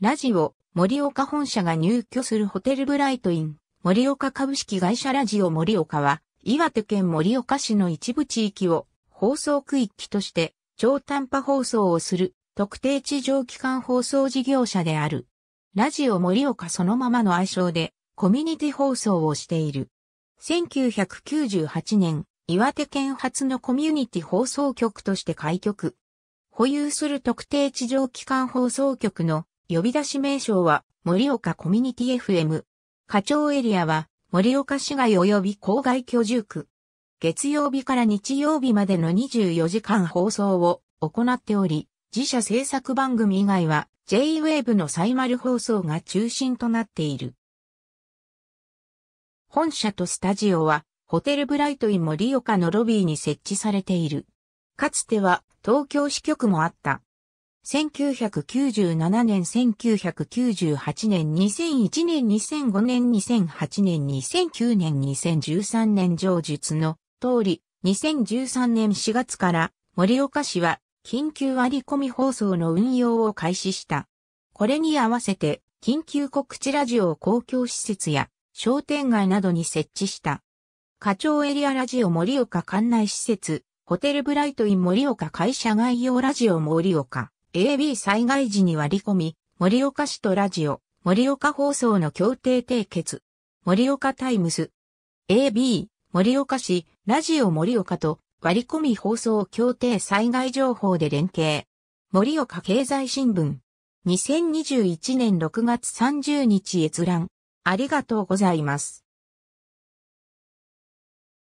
ラジオ、森岡本社が入居するホテルブライトイン、森岡株式会社ラジオ森岡は、岩手県森岡市の一部地域を放送区域として超短波放送をする特定地上機関放送事業者である。ラジオ森岡そのままの愛称でコミュニティ放送をしている。1998年、岩手県初のコミュニティ放送局として開局。保有する特定地上機関放送局の呼び出し名称は、盛岡コミュニティ FM。課長エリアは、盛岡市街及び郊外居住区。月曜日から日曜日までの24時間放送を行っており、自社制作番組以外は J-Wave のサイマル放送が中心となっている。本社とスタジオは、ホテルブライトイン盛岡のロビーに設置されている。かつては東京支局もあった。1997年、1998年、2001年、2005年、2008年、2009年、2013年上述の通り、2013年4月から森岡市は緊急割り込み放送の運用を開始した。これに合わせて緊急告知ラジオを公共施設や商店街などに設置した。課長エリアラジオ森岡館内施設、ホテルブライトイン森岡会社概要ラジオ森岡。AB 災害時に割り込み、盛岡市とラジオ、盛岡放送の協定締結。盛岡タイムス。AB、盛岡市、ラジオ盛岡と割り込み放送協定災害情報で連携。盛岡経済新聞。2021年6月30日閲覧。ありがとうございます。